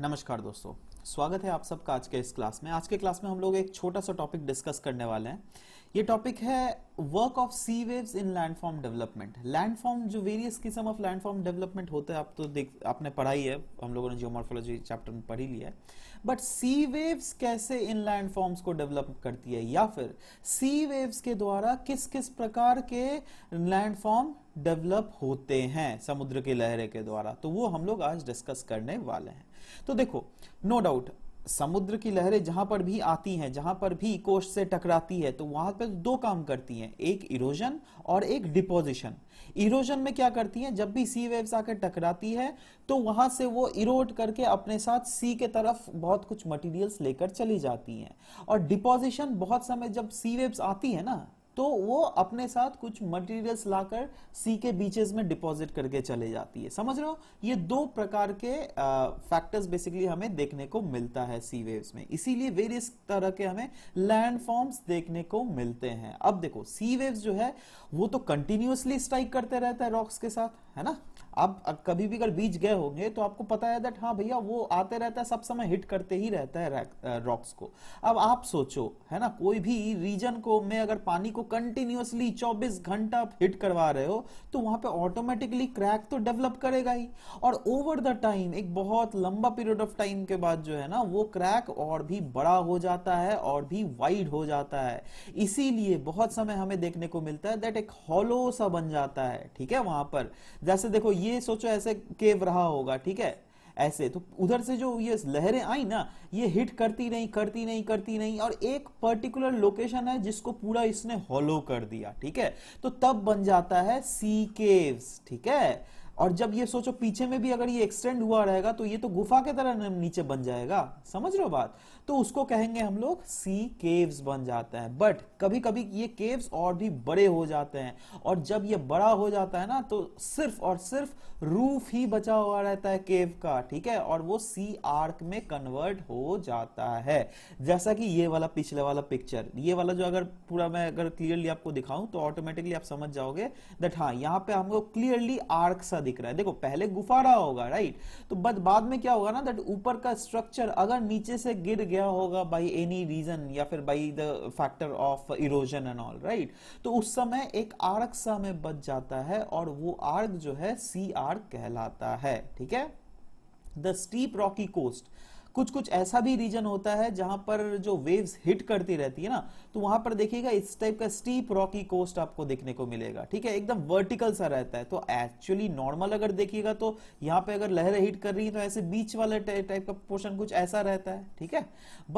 नमस्कार दोस्तों स्वागत है आप सबका आज के इस क्लास में आज के क्लास में हम लोग एक छोटा सा टॉपिक डिस्कस करने वाले हैं ये टॉपिक है work of sea waves in landform development landform जो वेरियस किस्म ऑफ लैंडफॉर्म डेवलपमेंट होते हैं आप तो देख आपने पढ़ाई है हम लोगों ने जियोमोर्फोलॉजी चैप्टर में पढ़ी लिया है बट सी वेव्स कैसे इन लैंडफॉर्म्स को डेवलप करती है या फिर सी वेव्स के द्वारा किस किस प्रकार के लैंडफॉर्म डेवलप होते हैं समुद्र के लहरे के द्वारा तो वो हम लोग आज डिस्कस करने वाले हैं तो देखो नो no डाउट समुद्र की लहरें जहां पर भी आती हैं जहां पर भी कोष से टकराती है तो वहां पर दो काम करती हैं एक इरोजन और एक डिपोजिशन इरोजन में क्या करती हैं जब भी सी वेव्स आकर टकराती है तो वहां से वो इरोड करके अपने साथ सी के तरफ बहुत कुछ मटेरियल्स लेकर चली जाती हैं और डिपोजिशन बहुत समय जब सी वेव्स आती है ना तो वो अपने साथ कुछ मटेरियल्स लाकर सी के बीचेस में डिपॉजिट करके चले जाती है समझ रहे हो ये दो प्रकार के फैक्टर्स बेसिकली हमें देखने को मिलता है सी वेव्स में इसीलिए वेरियस तरह के हमें लैंड फॉर्म्स देखने को मिलते हैं अब देखो सी वेव्स जो है वो तो कंटिन्यूसली स्ट्राइक करते रहता है रॉक्स के साथ है ना आप कभी भी अगर बीच गए होंगे तो आपको पता है दैट हाँ भैया वो आते रहता है सब समय हिट करते ही रहता है रॉक्स को अब आप सोचो है ना कोई भी रीजन को में अगर पानी को कंटिन्यूसली 24 घंटा आप हिट करवा रहे हो तो वहां पे ऑटोमेटिकली क्रैक तो डेवलप करेगा ही और ओवर द टाइम एक बहुत लंबा पीरियड ऑफ टाइम के बाद जो है ना वो क्रैक और भी बड़ा हो जाता है और भी वाइड हो जाता है इसीलिए बहुत समय हमें देखने को मिलता है दैट एक हॉलो सा बन जाता है ठीक है वहां पर जैसे देखो ये सोचो ऐसे केव रहा होगा ठीक है ऐसे तो उधर से जो ये लहरें आई ना ये हिट करती नहीं करती नहीं करती नहीं और एक पर्टिकुलर लोकेशन है जिसको पूरा इसने हॉलो कर दिया ठीक है तो तब बन जाता है सी केव्स ठीक है और जब ये सोचो पीछे में भी अगर ये एक्सटेंड हुआ रहेगा तो ये तो गुफा के तरह नीचे बन जाएगा समझ रहे हो बात तो उसको कहेंगे हम लोग सी केव्स बन जाते हैं बट कभी कभी ये केव्स और भी बड़े हो जाते हैं और जब ये बड़ा हो जाता है ना तो सिर्फ और सिर्फ रूफ ही बचा हुआ रहता है केव का ठीक है और वो सी आर्क में कन्वर्ट हो जाता है जैसा कि ये वाला पिछले वाला पिक्चर ये वाला जो अगर पूरा मैं अगर क्लियरली आपको दिखाऊं तो ऑटोमेटिकली आप समझ जाओगे दट हाँ यहाँ पे लोग क्लियरली आर्क सा दिख रहा है देखो पहले गुफा रहा होगा राइट तो बट बाद में क्या होगा ना दैट ऊपर का स्ट्रक्चर अगर नीचे से गिर गया होगा बाई एनी रीजन या फिर by the factor of erosion and all right तो उस समय एक आर्क सा में बच जाता है और वो आर्क जो है सी आर्क कहलाता है ठीक है द स्टीप रॉकी कोस्ट कुछ कुछ ऐसा भी रीजन होता है जहां पर जो वेव्स हिट करती रहती है ना तो वहां पर देखिएगा इस टाइप का स्टीप रॉकी कोस्ट आपको देखने को मिलेगा ठीक है एकदम वर्टिकल सा रहता है तो एक्चुअली नॉर्मल अगर देखिएगा तो यहाँ पे अगर लहरें हिट कर रही है तो ऐसे बीच वाले टाइप का पोर्शन कुछ ऐसा रहता है ठीक है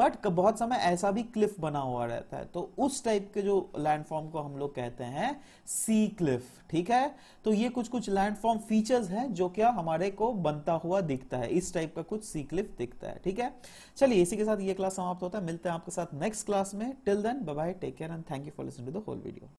बट बहुत समय ऐसा भी क्लिफ बना हुआ रहता है तो उस टाइप के जो लैंडफॉर्म को हम लोग कहते हैं सी क्लिफ ठीक है तो ये कुछ कुछ लैंडफॉर्म फीचर्स है जो क्या हमारे को बनता हुआ दिखता है इस टाइप का कुछ सी क्लिफ दिखता है ठीक है चलिए इसी के साथ ये क्लास समाप्त होता है मिलते हैं आपके साथ नेक्स्ट क्लास में till then bye take care and thank you for listening to the whole video